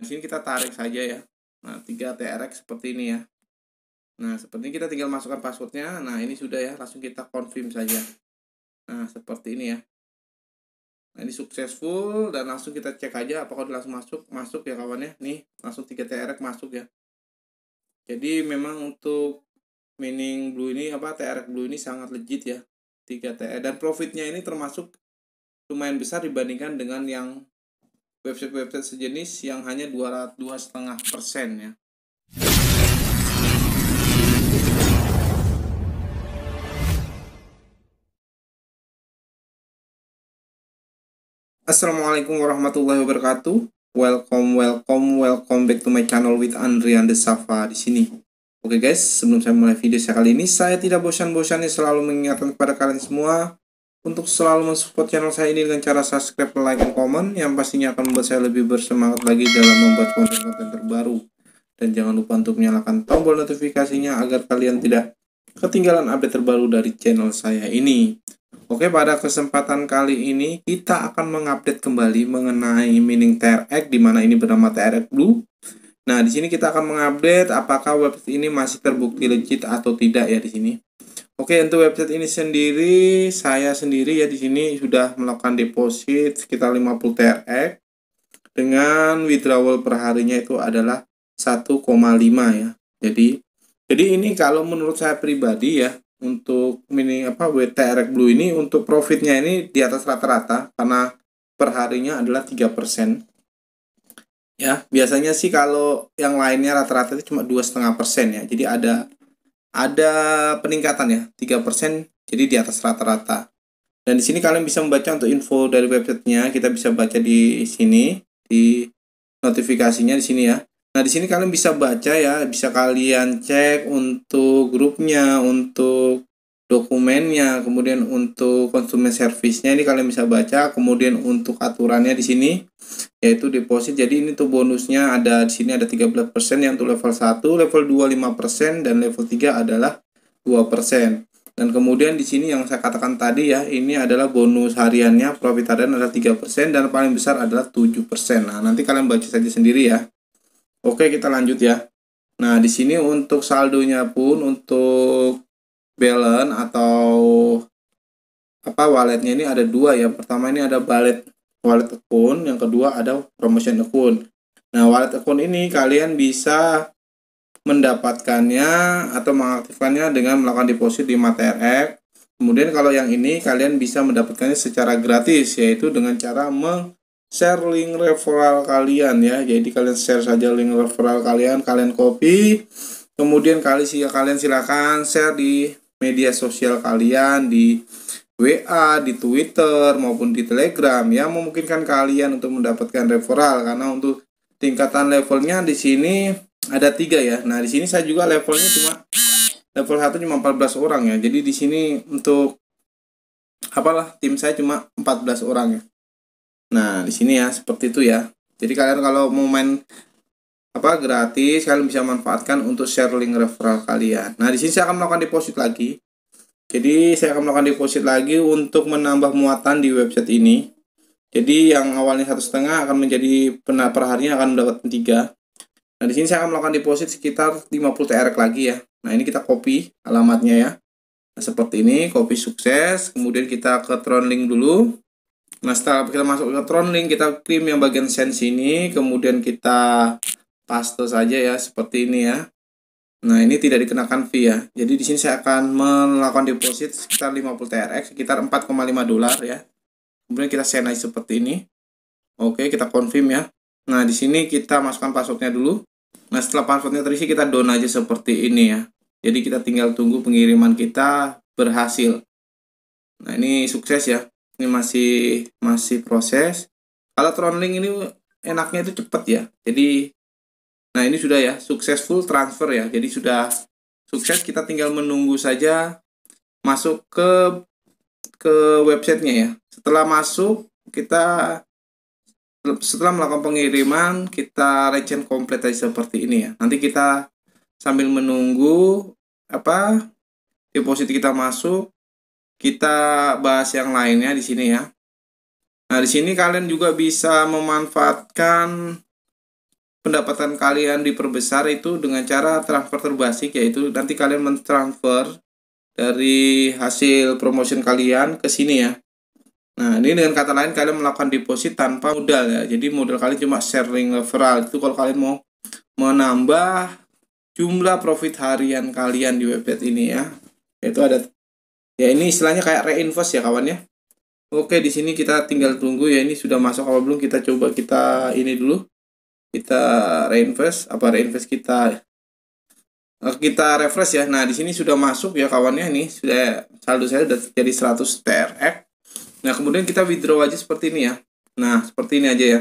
Di sini kita tarik saja ya. Nah, 3 TRX seperti ini ya. Nah, seperti ini kita tinggal masukkan passwordnya. Nah, ini sudah ya. Langsung kita confirm saja. Nah, seperti ini ya. Nah, ini successful dan langsung kita cek aja apakah sudah langsung masuk. Masuk ya kawannya. Nih, langsung 3 TRX masuk ya. Jadi memang untuk mining blue ini apa TRX blue ini sangat legit ya. 3 trx dan profitnya ini termasuk lumayan besar dibandingkan dengan yang website-website sejenis yang hanya dua setengah persen ya. Assalamualaikum warahmatullahi wabarakatuh. Welcome, welcome, welcome back to my channel with Andrian Safa di sini. Oke guys, sebelum saya mulai video saya kali ini, saya tidak bosan-bosannya selalu mengingatkan kepada kalian semua untuk selalu mensupport channel saya ini dengan cara subscribe, like, dan komen yang pastinya akan membuat saya lebih bersemangat lagi dalam membuat konten-konten terbaru. Dan jangan lupa untuk menyalakan tombol notifikasinya agar kalian tidak ketinggalan update terbaru dari channel saya ini. Oke, pada kesempatan kali ini kita akan mengupdate kembali mengenai mining TRX di mana ini bernama TRX Blue. Nah, di sini kita akan mengupdate apakah website ini masih terbukti legit atau tidak ya di sini. Oke, untuk website ini sendiri saya sendiri ya di sini sudah melakukan deposit sekitar 50 TRX dengan withdrawal perharinya itu adalah 1,5 ya. Jadi jadi ini kalau menurut saya pribadi ya untuk mini apa WTRX Blue ini untuk profitnya ini di atas rata-rata karena perharinya adalah 3% ya biasanya sih kalau yang lainnya rata-rata itu cuma dua setengah persen ya jadi ada ada peningkatan ya 3% jadi di atas rata-rata dan di sini kalian bisa membaca untuk info dari websitenya kita bisa baca di sini di notifikasinya di sini ya nah di sini kalian bisa baca ya bisa kalian cek untuk grupnya untuk dokumennya, kemudian untuk konsumen servisnya ini kalian bisa baca, kemudian untuk aturannya di sini yaitu deposit. Jadi ini tuh bonusnya ada di sini ada 13% yang untuk level 1, level 2 5% dan level 3 adalah 2%. Dan kemudian di sini yang saya katakan tadi ya, ini adalah bonus hariannya profit harian adalah 3% dan paling besar adalah 7%. Nah, nanti kalian baca saja sendiri ya. Oke, kita lanjut ya. Nah, di sini untuk saldonya pun untuk balance atau apa walletnya ini ada dua ya pertama ini ada wallet wallet akun yang kedua ada promotion akun nah wallet akun ini kalian bisa mendapatkannya atau mengaktifkannya dengan melakukan deposit di MaterX kemudian kalau yang ini kalian bisa mendapatkannya secara gratis yaitu dengan cara meng share link referral kalian ya jadi kalian share saja link referral kalian kalian copy kemudian kali sih kalian silahkan share di media sosial kalian di WA, di Twitter maupun di Telegram ya memungkinkan kalian untuk mendapatkan referral karena untuk tingkatan levelnya di sini ada tiga ya. Nah di sini saya juga levelnya cuma level satu cuma 14 orang ya. Jadi di sini untuk apalah tim saya cuma 14 orang ya. Nah di sini ya seperti itu ya. Jadi kalian kalau mau main apa gratis kalian bisa manfaatkan untuk share link referral kalian. Nah, di sini saya akan melakukan deposit lagi. Jadi, saya akan melakukan deposit lagi untuk menambah muatan di website ini. Jadi, yang awalnya satu setengah akan menjadi per harinya akan mendapat tiga. Nah, di sini saya akan melakukan deposit sekitar 50 trk lagi ya. Nah, ini kita copy alamatnya ya. Nah, seperti ini, copy sukses. Kemudian kita ke Tron link dulu. Nah, setelah kita masuk ke Tron link, kita klik yang bagian send sini, kemudian kita paste saja ya seperti ini ya. Nah, ini tidak dikenakan fee ya. Jadi di sini saya akan melakukan deposit sekitar 50 TRX sekitar 4,5 dolar ya. Kemudian kita send aja seperti ini. Oke, kita confirm ya. Nah, di sini kita masukkan passwordnya dulu. Nah, setelah passwordnya terisi kita down aja seperti ini ya. Jadi kita tinggal tunggu pengiriman kita berhasil. Nah, ini sukses ya. Ini masih masih proses. Kalau Tronlink ini enaknya itu cepat ya. Jadi Nah ini sudah ya, successful transfer ya. Jadi sudah sukses, kita tinggal menunggu saja masuk ke ke websitenya ya. Setelah masuk, kita setelah melakukan pengiriman, kita recent komplit aja seperti ini ya. Nanti kita sambil menunggu apa deposit kita masuk, kita bahas yang lainnya di sini ya. Nah, di sini kalian juga bisa memanfaatkan pendapatan kalian diperbesar itu dengan cara transfer terbasik yaitu nanti kalian mentransfer dari hasil promotion kalian ke sini ya. Nah, ini dengan kata lain kalian melakukan deposit tanpa modal ya. Jadi modal kalian cuma sharing referral. Itu kalau kalian mau menambah jumlah profit harian kalian di website ini ya. Itu ada ya ini istilahnya kayak reinvest ya kawan ya. Oke, di sini kita tinggal tunggu ya ini sudah masuk apa belum kita coba kita ini dulu kita reinvest apa reinvest kita eh, kita refresh ya. Nah, di sini sudah masuk ya kawannya ini Sudah saldo saya sudah jadi 100 TRX. Nah, kemudian kita withdraw aja seperti ini ya. Nah, seperti ini aja ya.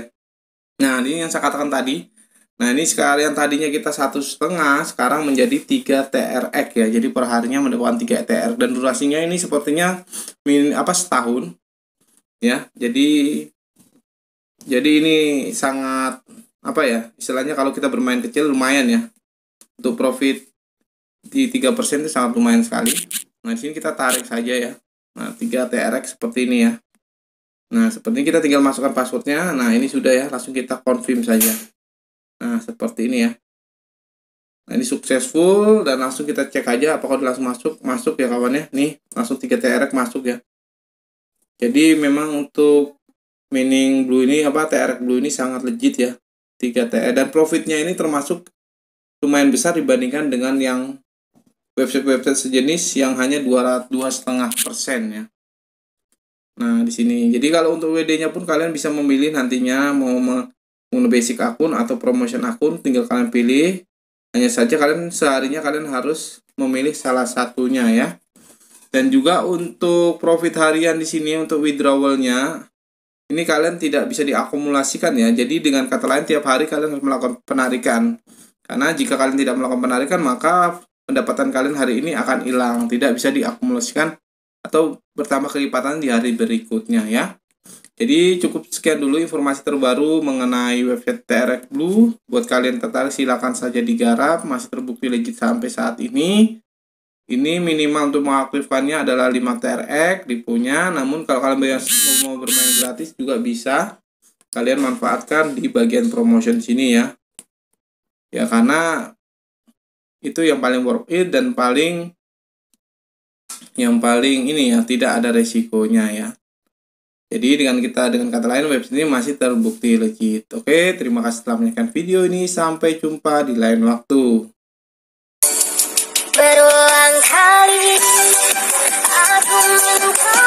Nah, ini yang saya katakan tadi. Nah, ini sekalian tadinya kita satu setengah, sekarang menjadi 3 TRX ya. Jadi perharinya mendapatkan 3 TR dan durasinya ini sepertinya min apa setahun. Ya, jadi jadi ini sangat apa ya istilahnya kalau kita bermain kecil lumayan ya untuk profit di tiga persen itu sangat lumayan sekali nah di sini kita tarik saja ya nah 3 trx seperti ini ya nah seperti ini kita tinggal masukkan passwordnya nah ini sudah ya langsung kita confirm saja nah seperti ini ya nah ini successful dan langsung kita cek aja apakah udah langsung masuk masuk ya kawan ya nih langsung 3 trx masuk ya jadi memang untuk mining blue ini apa trx blue ini sangat legit ya 3 TE eh, dan profitnya ini termasuk lumayan besar dibandingkan dengan yang website-website sejenis yang hanya setengah persen ya. Nah, di sini. Jadi kalau untuk WD-nya pun kalian bisa memilih nantinya mau menggunakan basic akun atau promotion akun, tinggal kalian pilih. Hanya saja kalian seharinya kalian harus memilih salah satunya ya. Dan juga untuk profit harian di sini untuk withdrawalnya ini kalian tidak bisa diakumulasikan ya. Jadi dengan kata lain tiap hari kalian harus melakukan penarikan. Karena jika kalian tidak melakukan penarikan maka pendapatan kalian hari ini akan hilang, tidak bisa diakumulasikan atau bertambah kelipatan di hari berikutnya ya. Jadi cukup sekian dulu informasi terbaru mengenai website TRX Blue. Buat kalian tertarik silakan saja digarap, masih terbukti legit sampai saat ini. Ini minimal untuk mengaktifkannya adalah 5 TRX dipunya, namun kalau kalian mau bermain gratis juga bisa. Kalian manfaatkan di bagian promotion sini ya. Ya karena itu yang paling worth it dan paling yang paling ini ya tidak ada resikonya ya. Jadi dengan kita dengan kata lain website ini masih terbukti legit. Oke, terima kasih telah menyaksikan video ini. Sampai jumpa di lain waktu. Baru Come